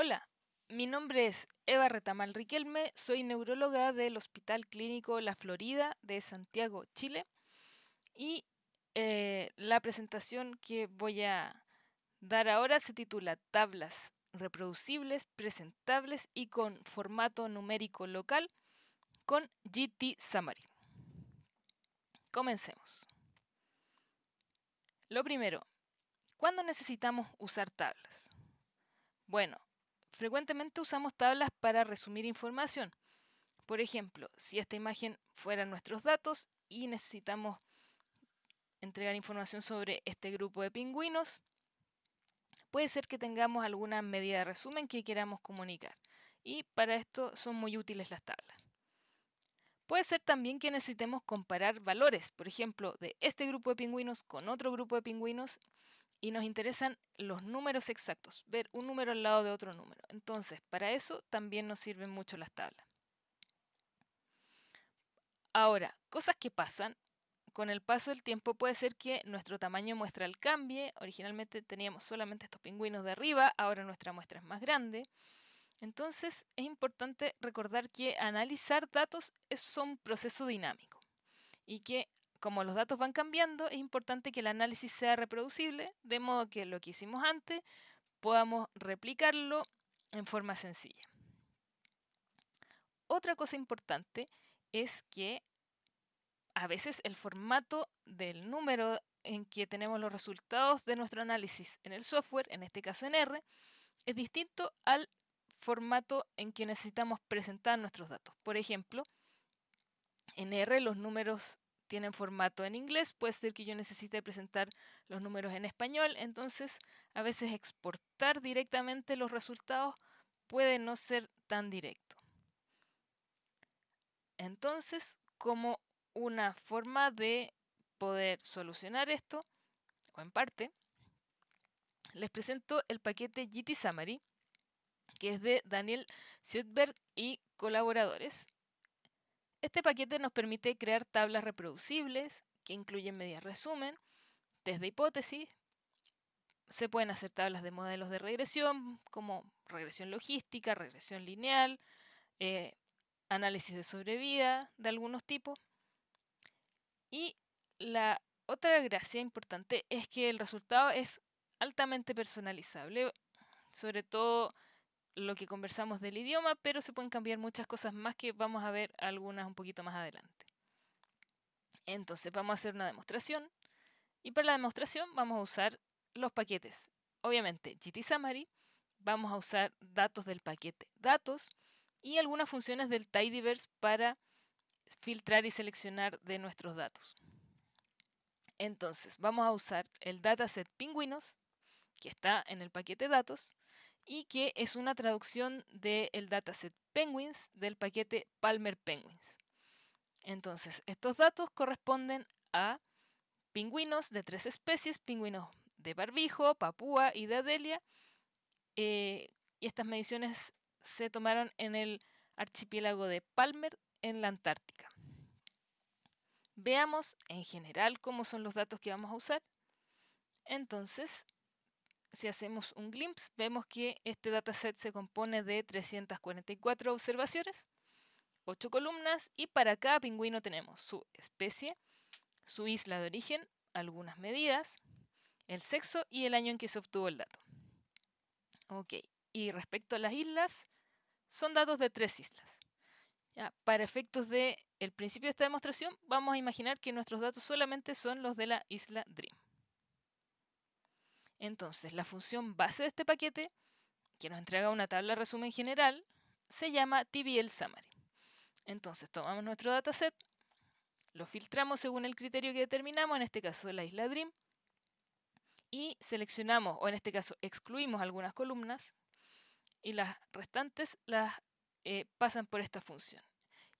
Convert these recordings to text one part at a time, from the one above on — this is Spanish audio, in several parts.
Hola, mi nombre es Eva Retamal Riquelme, soy neuróloga del Hospital Clínico La Florida de Santiago, Chile, y eh, la presentación que voy a dar ahora se titula Tablas reproducibles, presentables y con formato numérico local con GT Summary. Comencemos. Lo primero, ¿cuándo necesitamos usar tablas? Bueno, Frecuentemente usamos tablas para resumir información. Por ejemplo, si esta imagen fuera nuestros datos y necesitamos entregar información sobre este grupo de pingüinos, puede ser que tengamos alguna medida de resumen que queramos comunicar. Y para esto son muy útiles las tablas. Puede ser también que necesitemos comparar valores, por ejemplo, de este grupo de pingüinos con otro grupo de pingüinos y nos interesan los números exactos, ver un número al lado de otro número. Entonces, para eso también nos sirven mucho las tablas. Ahora, cosas que pasan. Con el paso del tiempo puede ser que nuestro tamaño muestral cambie. Originalmente teníamos solamente estos pingüinos de arriba, ahora nuestra muestra es más grande. Entonces es importante recordar que analizar datos es un proceso dinámico y que como los datos van cambiando, es importante que el análisis sea reproducible, de modo que lo que hicimos antes podamos replicarlo en forma sencilla. Otra cosa importante es que a veces el formato del número en que tenemos los resultados de nuestro análisis en el software, en este caso en R, es distinto al formato en que necesitamos presentar nuestros datos. Por ejemplo, en R los números tienen formato en inglés, puede ser que yo necesite presentar los números en español, entonces a veces exportar directamente los resultados puede no ser tan directo. Entonces, como una forma de poder solucionar esto, o en parte, les presento el paquete GT Summary, que es de Daniel Sudberg y colaboradores. Este paquete nos permite crear tablas reproducibles que incluyen medias resumen, test de hipótesis. Se pueden hacer tablas de modelos de regresión como regresión logística, regresión lineal, eh, análisis de sobrevida de algunos tipos. Y la otra gracia importante es que el resultado es altamente personalizable, sobre todo lo que conversamos del idioma, pero se pueden cambiar muchas cosas más que vamos a ver algunas un poquito más adelante. Entonces vamos a hacer una demostración y para la demostración vamos a usar los paquetes. Obviamente, GT Summary, vamos a usar datos del paquete datos y algunas funciones del tidyverse para filtrar y seleccionar de nuestros datos. Entonces, vamos a usar el dataset pingüinos, que está en el paquete datos, y que es una traducción del dataset Penguins del paquete Palmer Penguins. Entonces, estos datos corresponden a pingüinos de tres especies, pingüinos de barbijo, papúa y de adelia, eh, y estas mediciones se tomaron en el archipiélago de Palmer en la Antártica. Veamos en general cómo son los datos que vamos a usar. Entonces, si hacemos un glimpse, vemos que este dataset se compone de 344 observaciones, 8 columnas y para cada pingüino tenemos su especie, su isla de origen, algunas medidas, el sexo y el año en que se obtuvo el dato. Ok, y respecto a las islas, son datos de tres islas. para efectos del el principio de esta demostración, vamos a imaginar que nuestros datos solamente son los de la isla Dream. Entonces, la función base de este paquete, que nos entrega una tabla resumen general, se llama TBL Summary. Entonces, tomamos nuestro dataset, lo filtramos según el criterio que determinamos, en este caso la isla Dream, y seleccionamos, o en este caso excluimos algunas columnas, y las restantes las eh, pasan por esta función.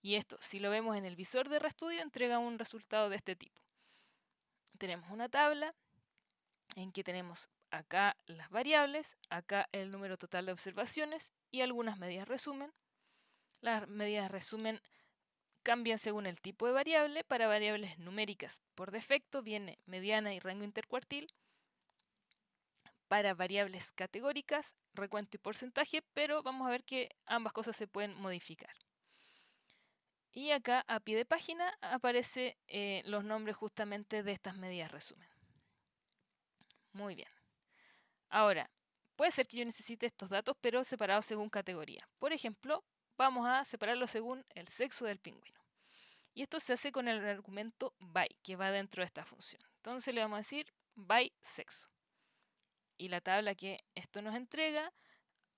Y esto, si lo vemos en el visor de RStudio, entrega un resultado de este tipo. Tenemos una tabla en que tenemos acá las variables, acá el número total de observaciones y algunas medidas resumen. Las medidas resumen cambian según el tipo de variable. Para variables numéricas, por defecto, viene mediana y rango intercuartil. Para variables categóricas, recuento y porcentaje, pero vamos a ver que ambas cosas se pueden modificar. Y acá a pie de página aparecen eh, los nombres justamente de estas medidas resumen. Muy bien. Ahora, puede ser que yo necesite estos datos, pero separados según categoría. Por ejemplo, vamos a separarlos según el sexo del pingüino. Y esto se hace con el argumento by, que va dentro de esta función. Entonces le vamos a decir by sexo. Y la tabla que esto nos entrega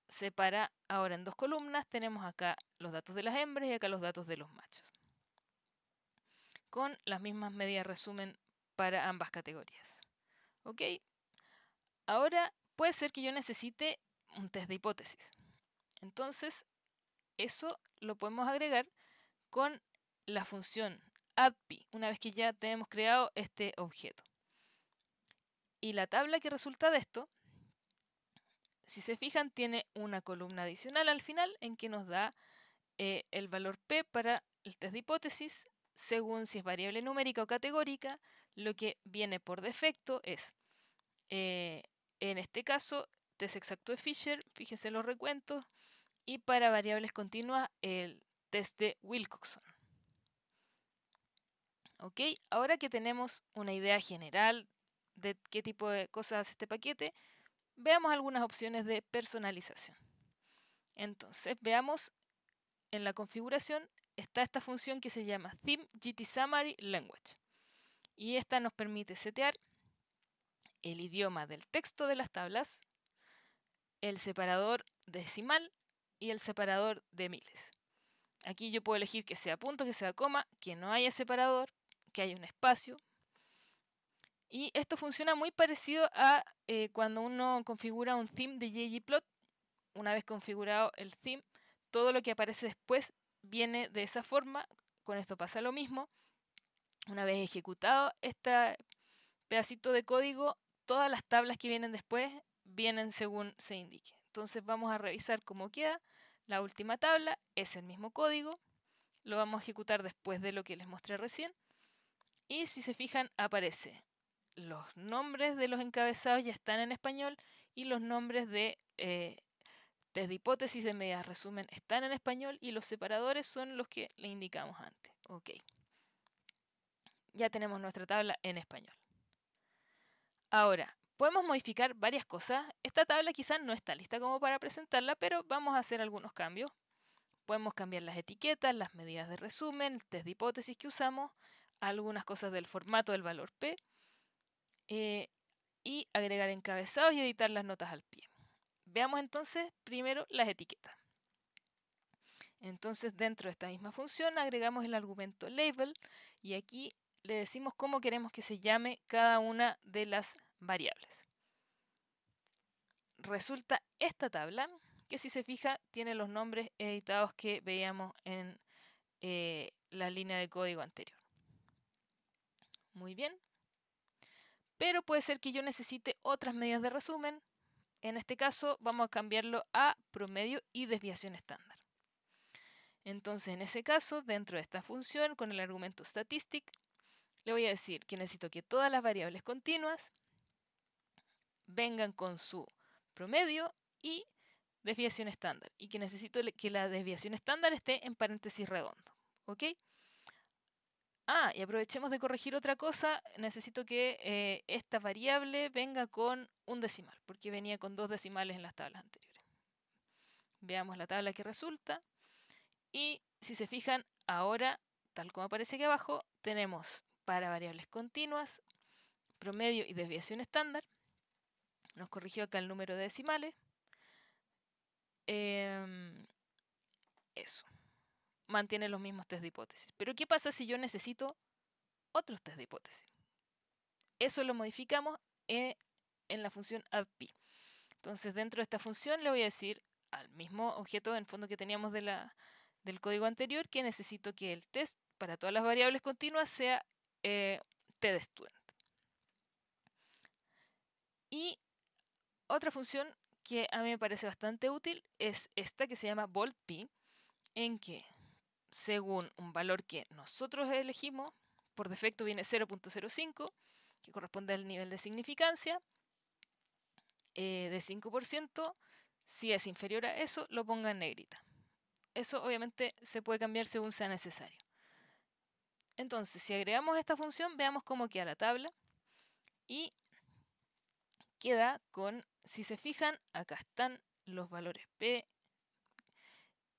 separa ahora en dos columnas. Tenemos acá los datos de las hembras y acá los datos de los machos. Con las mismas medias resumen para ambas categorías. ¿Ok? Ahora, puede ser que yo necesite un test de hipótesis. Entonces, eso lo podemos agregar con la función ADPI, una vez que ya tenemos creado este objeto. Y la tabla que resulta de esto, si se fijan, tiene una columna adicional al final en que nos da eh, el valor P para el test de hipótesis, según si es variable numérica o categórica, lo que viene por defecto es eh, en este caso, test exacto de Fisher, fíjense los recuentos, y para variables continuas, el test de Wilcoxon. Ok, ahora que tenemos una idea general de qué tipo de cosas hace este paquete, veamos algunas opciones de personalización. Entonces, veamos en la configuración está esta función que se llama Theme GT Summary Language. Y esta nos permite setear el idioma del texto de las tablas, el separador decimal y el separador de miles. Aquí yo puedo elegir que sea punto, que sea coma, que no haya separador, que haya un espacio. Y esto funciona muy parecido a eh, cuando uno configura un theme de ggplot. Una vez configurado el theme, todo lo que aparece después viene de esa forma. Con esto pasa lo mismo. Una vez ejecutado este pedacito de código, todas las tablas que vienen después vienen según se indique. Entonces vamos a revisar cómo queda. La última tabla es el mismo código. Lo vamos a ejecutar después de lo que les mostré recién. Y si se fijan, aparece. Los nombres de los encabezados ya están en español y los nombres de eh, test de hipótesis de medias resumen están en español y los separadores son los que le indicamos antes. Ya tenemos nuestra tabla en español. Ahora, podemos modificar varias cosas. Esta tabla quizás no está lista como para presentarla, pero vamos a hacer algunos cambios. Podemos cambiar las etiquetas, las medidas de resumen, el test de hipótesis que usamos, algunas cosas del formato del valor P, eh, y agregar encabezados y editar las notas al pie. Veamos entonces primero las etiquetas. Entonces dentro de esta misma función agregamos el argumento label y aquí le decimos cómo queremos que se llame cada una de las variables. Resulta esta tabla, que si se fija tiene los nombres editados que veíamos en eh, la línea de código anterior. Muy bien. Pero puede ser que yo necesite otras medidas de resumen. En este caso vamos a cambiarlo a promedio y desviación estándar. Entonces en ese caso, dentro de esta función, con el argumento statistic, le voy a decir que necesito que todas las variables continuas vengan con su promedio y desviación estándar. Y que necesito que la desviación estándar esté en paréntesis redondo. ¿Ok? Ah, y aprovechemos de corregir otra cosa. Necesito que eh, esta variable venga con un decimal, porque venía con dos decimales en las tablas anteriores. Veamos la tabla que resulta. Y si se fijan, ahora, tal como aparece aquí abajo, tenemos para variables continuas, promedio y desviación estándar. Nos corrigió acá el número de decimales. Em, eso. Mantiene los mismos test de hipótesis. Pero ¿qué pasa si yo necesito otros test de hipótesis? Eso lo modificamos eh, en, la función addP. Entonces dentro de esta función le voy a decir al mismo objeto en fondo que teníamos de la, del código anterior que necesito que el test para todas las variables continuas sea eh, TED Student. Y otra función que a mí me parece bastante útil es esta que se llama Bold en que según un valor que nosotros elegimos, por defecto viene 0.05, que corresponde al nivel de significancia, eh, de 5%, si es inferior a eso, lo ponga en negrita. Eso obviamente se puede cambiar según sea necesario. Entonces, si agregamos esta función, veamos cómo queda la tabla. Y queda con, si se fijan, acá están los valores P,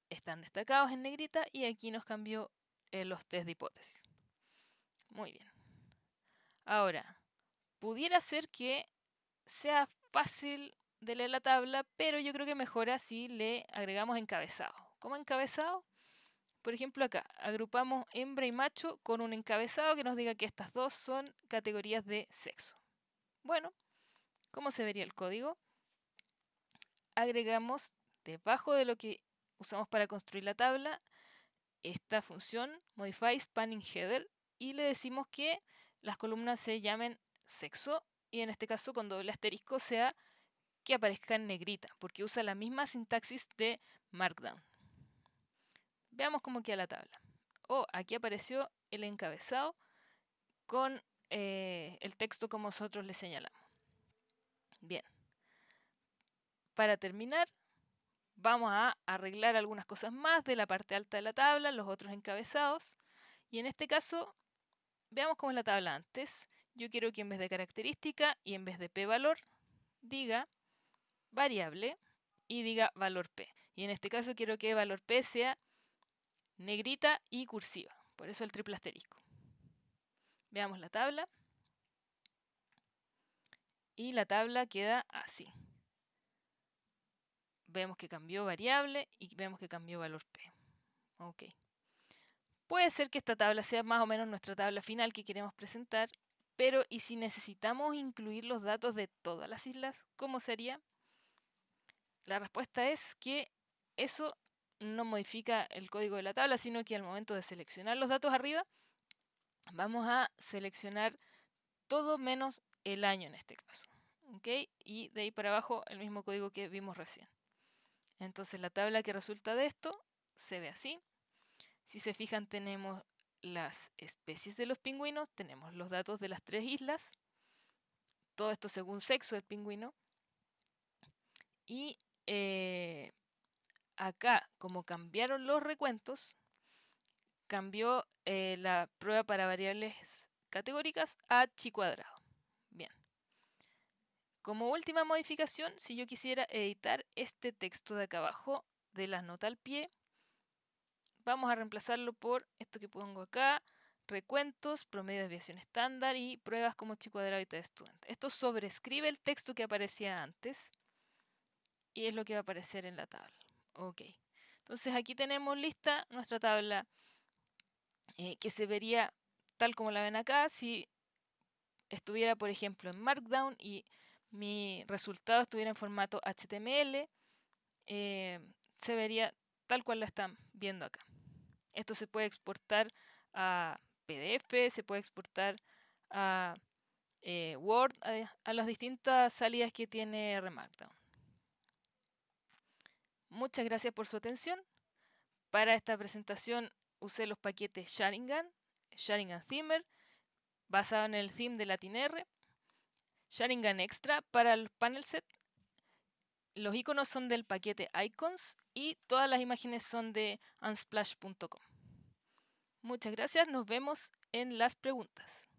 están destacados en negrita y aquí nos cambió eh, los test de hipótesis. Muy bien. Ahora, pudiera ser que sea fácil de leer la tabla, pero yo creo que mejora si le agregamos encabezado. ¿Cómo encabezado? Por ejemplo, acá agrupamos hembra y macho con un encabezado que nos diga que estas dos son categorías de sexo. Bueno, ¿cómo se vería el código? Agregamos debajo de lo que usamos para construir la tabla esta función modify spanning header y le decimos que las columnas se llamen sexo y en este caso con doble asterisco sea que aparezca en negrita porque usa la misma sintaxis de markdown. Veamos cómo queda la tabla. Oh, aquí apareció el encabezado con eh, el texto como nosotros le señalamos. Bien. Para terminar, vamos a arreglar algunas cosas más de la parte alta de la tabla, los otros encabezados. Y en este caso, veamos cómo es la tabla antes. Yo quiero que en vez de característica y en vez de p valor, diga variable y diga valor p. Y en este caso quiero que valor p sea negrita y cursiva. Por eso el triple asterisco. Veamos la tabla. Y la tabla queda así. Vemos que cambió variable y vemos que cambió valor P. Ok. Puede ser que esta tabla sea más o menos nuestra tabla final que queremos presentar, pero ¿y si necesitamos incluir los datos de todas las islas? ¿Cómo sería? La respuesta es que eso no modifica el código de la tabla, sino que al momento de seleccionar los datos arriba, vamos a seleccionar todo menos el año en este caso. Y de ahí para abajo el mismo código que vimos recién. Entonces la tabla que resulta de esto se ve así. Si se fijan tenemos las especies de los pingüinos, tenemos los datos de las tres islas, todo esto según sexo del pingüino, y eh, acá, como cambiaron los recuentos, cambió eh, la prueba para variables categóricas a chi cuadrado. Bien. Como última modificación, si yo quisiera editar este texto de acá abajo, de la nota al pie, vamos a reemplazarlo por esto que pongo acá, recuentos, promedio de desviación estándar y pruebas como chi cuadrado y de estudiante. Esto sobrescribe el texto que aparecía antes y es lo que va a aparecer en la tabla. Ok. Entonces aquí tenemos lista nuestra tabla eh, que se vería tal como la ven acá si estuviera, por ejemplo, en Markdown y mi resultado estuviera en formato HTML, eh, se vería tal cual la están viendo acá. Esto se puede exportar a PDF, se puede exportar a eh, Word, a, las distintas salidas que tiene Remarkdown. Muchas gracias por su atención. Para esta presentación usé los paquetes Sharingan, Sharingan Themer, basado en el theme de LatinR, Sharingan Extra para el panel set. Los iconos son del paquete Icons y todas las imágenes son de unsplash.com. Muchas gracias, nos vemos en las preguntas.